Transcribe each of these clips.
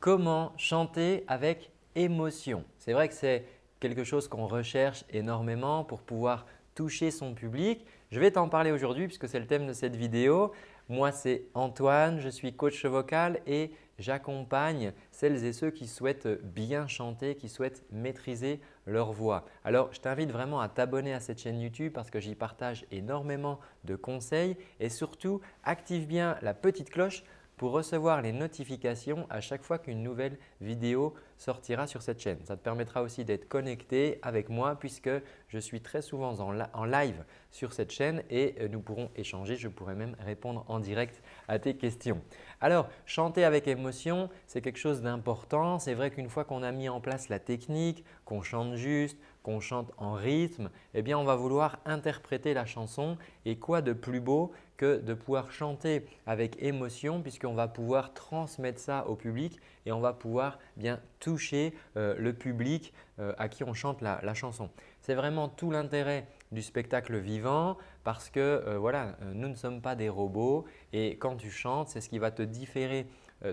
comment chanter avec émotion. C'est vrai que c'est quelque chose qu'on recherche énormément pour pouvoir toucher son public. Je vais t'en parler aujourd'hui puisque c'est le thème de cette vidéo. Moi, c'est Antoine, je suis coach vocal et j'accompagne celles et ceux qui souhaitent bien chanter, qui souhaitent maîtriser leur voix. Alors, je t'invite vraiment à t'abonner à cette chaîne YouTube parce que j'y partage énormément de conseils et surtout, active bien la petite cloche pour recevoir les notifications à chaque fois qu'une nouvelle vidéo sortira sur cette chaîne. Ça te permettra aussi d'être connecté avec moi puisque je suis très souvent en, live sur cette chaîne et euh, nous pourrons échanger. Je pourrai même répondre en direct à tes questions. Alors, chanter avec émotion, c'est quelque chose d'important. C'est vrai qu'une fois qu'on a mis en place la technique, qu'on chante juste, qu'on chante en rythme, eh bien on va vouloir interpréter la chanson et quoi de plus beau que de pouvoir chanter avec émotion puisqu'on va pouvoir transmettre ça au public et on va pouvoir eh bien toucher euh, le public euh, à qui on chante la, chanson. C'est vraiment tout l'intérêt du spectacle vivant parce que euh, voilà, nous ne sommes pas des robots et quand tu chantes, c'est ce qui va te, différer,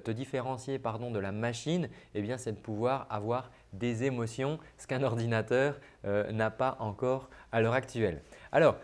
te différencier pardon, de la machine, eh c'est de pouvoir avoir des émotions, ce qu'un ordinateur euh, n'a pas encore à l'heure actuelle. Alors,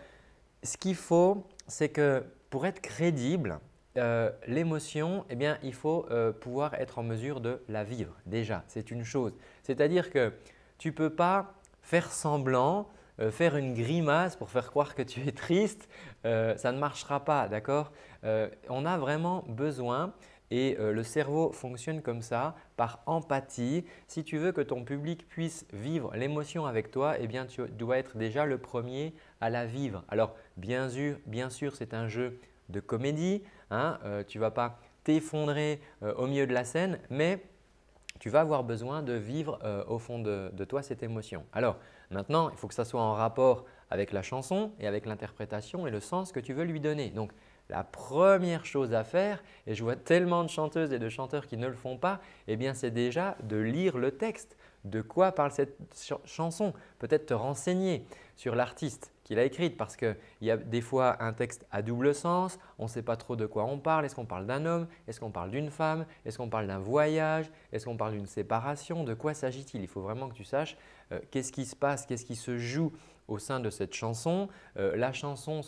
ce qu'il faut, c'est que pour être crédible, euh, l'émotion, eh bien, il faut euh, pouvoir être en mesure de la vivre déjà. C'est une chose. C'est-à-dire que tu ne peux pas faire semblant, faire une grimace pour faire croire que tu es triste. ça ne marchera pas, d'accord On a vraiment besoin et euh, le cerveau fonctionne comme ça, par empathie. Si tu veux que ton public puisse vivre l'émotion avec toi, eh bien, tu dois être déjà le premier à la vivre. Alors, bien sûr, bien sûr c'est un jeu de comédie. Hein, euh, tu ne vas pas t'effondrer euh, au milieu de la scène, mais tu vas avoir besoin de vivre au fond de, de, toi cette émotion. Alors maintenant, il faut que ça soit en rapport avec la chanson et avec l'interprétation et le sens que tu veux lui donner. Donc la première chose à faire, et je vois tellement de chanteuses et de chanteurs qui ne le font pas, eh c'est déjà de lire le texte. De quoi parle cette chanson Peut-être te renseigner sur l'artiste qui l'a écrite parce qu'il y a des fois un texte à double sens, on ne sait pas trop de quoi on parle. Est-ce qu'on parle d'un homme Est-ce qu'on parle d'une femme Est-ce qu'on parle d'un voyage Est-ce qu'on parle d'une séparation De quoi s'agit-il Il faut vraiment que tu saches euh, qu'est-ce qui se passe, qu'est-ce qui se joue au sein de cette chanson. Euh, la chanson,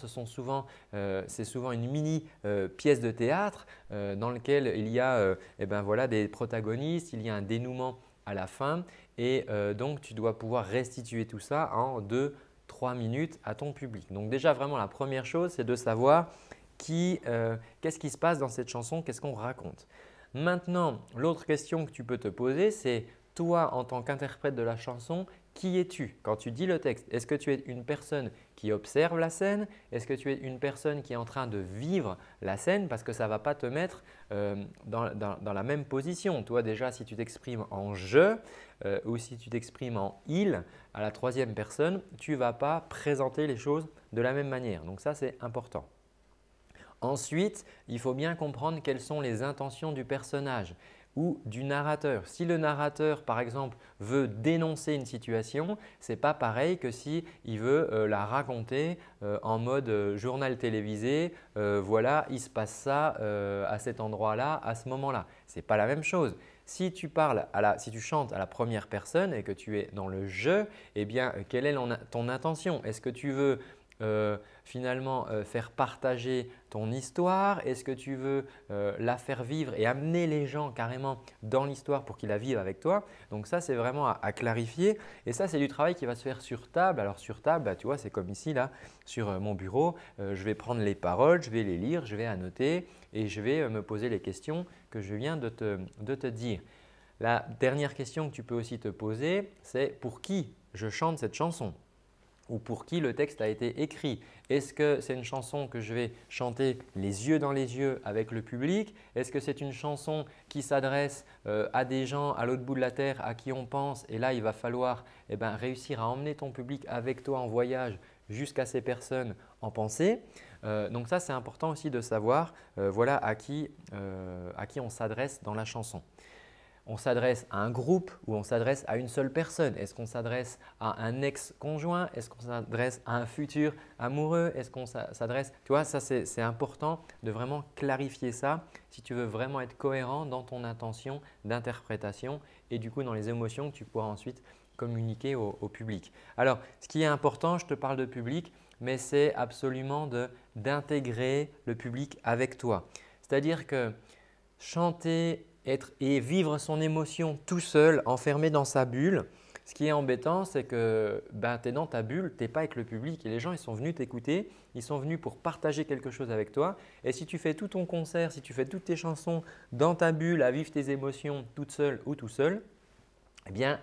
euh, c'est souvent, une mini euh, pièce de théâtre dans laquelle il y a eh ben voilà, des protagonistes, il y a un dénouement à la fin et donc tu dois pouvoir restituer tout ça en 2-3 minutes à ton public. Donc déjà vraiment la première chose, c'est de savoir qu'est-ce qui se passe dans cette chanson, qu'est-ce qu'on raconte. Maintenant, l'autre question que tu peux te poser, c'est toi en tant qu'interprète de la chanson, qui es-tu Quand tu dis le texte, est-ce que tu es une personne qui observe la scène Est-ce que tu es une personne qui est en train de vivre la scène Parce que ça ne va pas te mettre euh, dans, la même position. Toi déjà, si tu t'exprimes en « je euh, ou si tu t'exprimes en « il » à la troisième personne, tu ne vas pas présenter les choses de la même manière. Donc ça, c'est important. Ensuite, il faut bien comprendre quelles sont les intentions du personnage ou du narrateur. Si le narrateur, par exemple, veut dénoncer une situation, ce n'est pas pareil que s'il il veut euh, la raconter euh, en mode euh, journal télévisé, voilà, il se passe ça à cet endroit-là, à ce moment-là. Ce n'est pas la même chose. Si tu, parles à la, si tu chantes à la première personne et que tu es dans le « jeu, eh bien, quelle est ton intention Est-ce que tu veux euh, finalement euh, faire partager ton histoire Est-ce que tu veux euh, la faire vivre et amener les gens carrément dans l'histoire pour qu'ils la vivent avec toi Donc ça, c'est vraiment à, clarifier et ça, c'est du travail qui va se faire sur table. Alors sur table, bah, tu vois, c'est comme ici, là, sur mon bureau, je vais prendre les paroles, je vais les lire, je vais annoter et je vais me poser les questions que je viens de te, de te dire. La dernière question que tu peux aussi te poser, c'est pour qui je chante cette chanson ou pour qui le texte a été écrit. Est-ce que c'est une chanson que je vais chanter les yeux dans les yeux avec le public Est-ce que c'est une chanson qui s'adresse euh, à des gens à l'autre bout de la terre à qui on pense et là il va falloir eh ben, réussir à emmener ton public avec toi en voyage jusqu'à ces personnes en pensée. Euh, donc ça c'est important aussi de savoir euh, voilà à qui on s'adresse dans la chanson on s'adresse à un groupe ou on s'adresse à une seule personne Est-ce qu'on s'adresse à un ex-conjoint Est-ce qu'on s'adresse à un futur amoureux Est-ce qu'on s'adresse… Tu vois, ça c'est important de vraiment clarifier ça si tu veux vraiment être cohérent dans ton intention d'interprétation et du coup dans les émotions que tu pourras ensuite communiquer au, au public. Alors, ce qui est important, je te parle de public, mais c'est absolument d'intégrer le public avec toi. C'est-à-dire que chanter être et vivre son émotion tout seul, enfermé dans sa bulle. Ce qui est embêtant, c'est que ben, tu es dans ta bulle, tu n'es pas avec le public et les gens ils sont venus t'écouter, ils sont venus pour partager quelque chose avec toi. Et si tu fais tout ton concert, si tu fais toutes tes chansons dans ta bulle, à vivre tes émotions toute seule ou tout seul, eh bien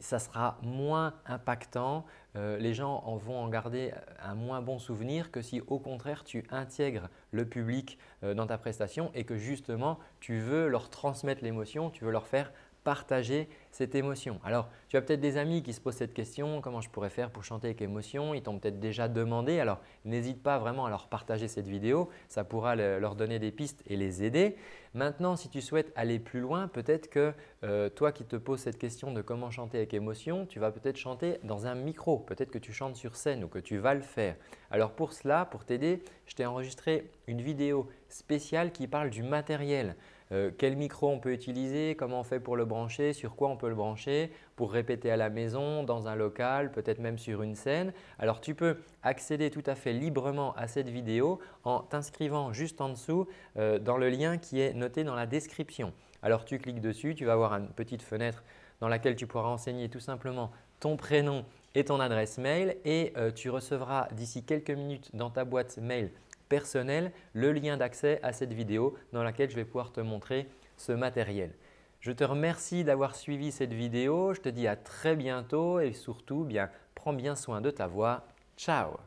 ça sera moins impactant euh, les gens en vont en garder un moins bon souvenir que si au contraire tu intègres le public euh, dans ta prestation et que justement tu veux leur transmettre l'émotion, tu veux leur faire partager cette émotion. Alors, tu as peut-être des amis qui se posent cette question, comment je pourrais faire pour chanter avec émotion Ils t'ont peut-être déjà demandé, alors n'hésite pas vraiment à leur partager cette vidéo, ça pourra leur donner des pistes et les aider. Maintenant, si tu souhaites aller plus loin, peut-être que euh, toi qui te poses cette question de comment chanter avec émotion, tu vas peut-être chanter dans un micro, peut-être que tu chantes sur scène ou que tu vas le faire. Alors pour cela, pour t'aider, je t'ai enregistré une vidéo spéciale qui parle du matériel. Euh, quel micro on peut utiliser, comment on fait pour le brancher, sur quoi on peut le brancher, pour répéter à la maison, dans un local, peut-être même sur une scène. Alors tu peux accéder tout à fait librement à cette vidéo en t'inscrivant juste en dessous euh, dans le lien qui est noté dans la description. Alors tu cliques dessus, tu vas avoir une petite fenêtre dans laquelle tu pourras enseigner tout simplement ton prénom et ton adresse mail et euh, tu recevras d'ici quelques minutes dans ta boîte mail personnel le lien d'accès à cette vidéo dans laquelle je vais pouvoir te montrer ce matériel. Je te remercie d'avoir suivi cette vidéo. Je te dis à très bientôt et surtout, bien, prends bien soin de ta voix. Ciao